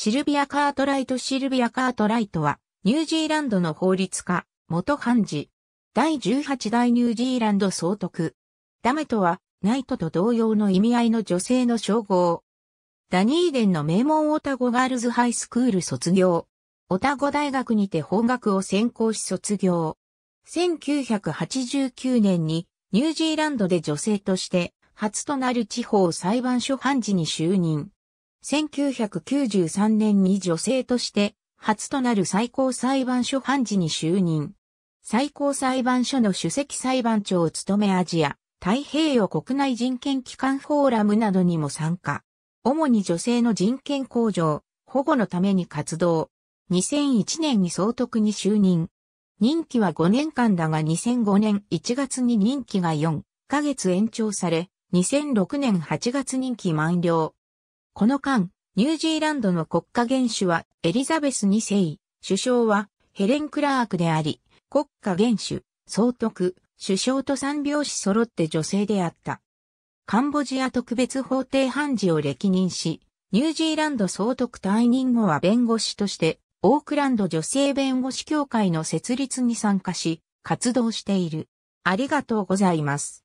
シルビア・カートライト・シルビア・カートライトは、ニュージーランドの法律家、元判事、第18代ニュージーランド総督。ダメとは、ナイトと同様の意味合いの女性の称号。ダニーデンの名門オタゴガールズハイスクール卒業。オタゴ大学にて法学を専攻し卒業。1989年にニュージーランドで女性として初となる地方裁判所判事に就任。1993年に女性として初となる最高裁判所判事に就任。最高裁判所の首席裁判長を務めアジア、太平洋国内人権機関フォーラムなどにも参加。主に女性の人権向上、保護のために活動。2001年に総督に就任。任期は5年間だが2005年1月に任期が4ヶ月延長され、2006年8月任期満了。この間、ニュージーランドの国家元首はエリザベス2世、首相はヘレン・クラークであり、国家元首、総督、首相と三拍子揃って女性であった。カンボジア特別法廷判事を歴任し、ニュージーランド総督退任後は弁護士として、オークランド女性弁護士協会の設立に参加し、活動している。ありがとうございます。